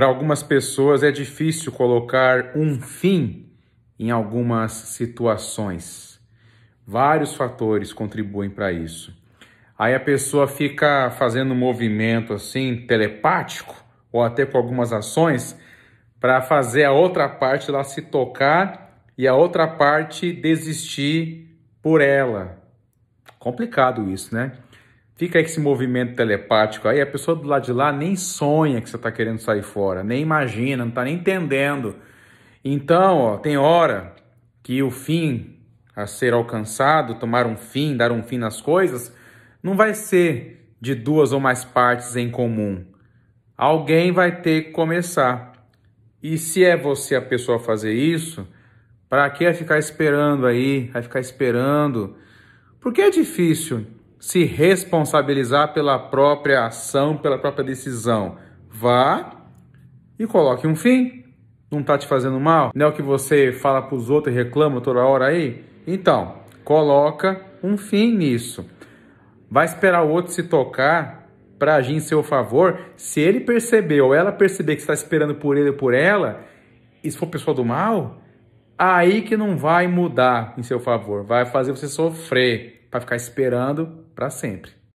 Para algumas pessoas é difícil colocar um fim em algumas situações. Vários fatores contribuem para isso. Aí a pessoa fica fazendo um movimento assim telepático ou até com algumas ações para fazer a outra parte lá se tocar e a outra parte desistir por ela. Complicado isso, né? Fica esse movimento telepático aí, a pessoa do lado de lá nem sonha que você está querendo sair fora, nem imagina, não está nem entendendo. Então, ó, tem hora que o fim a ser alcançado, tomar um fim, dar um fim nas coisas, não vai ser de duas ou mais partes em comum. Alguém vai ter que começar. E se é você a pessoa a fazer isso, para que ficar esperando aí? Vai ficar esperando? Porque é difícil se responsabilizar pela própria ação, pela própria decisão. Vá e coloque um fim. Não está te fazendo mal? Não é o que você fala para os outros e reclama toda hora aí? Então, coloca um fim nisso. Vai esperar o outro se tocar para agir em seu favor. Se ele perceber ou ela perceber que está esperando por ele ou por ela, e se for pessoa do mal, aí que não vai mudar em seu favor. Vai fazer você sofrer para ficar esperando para sempre.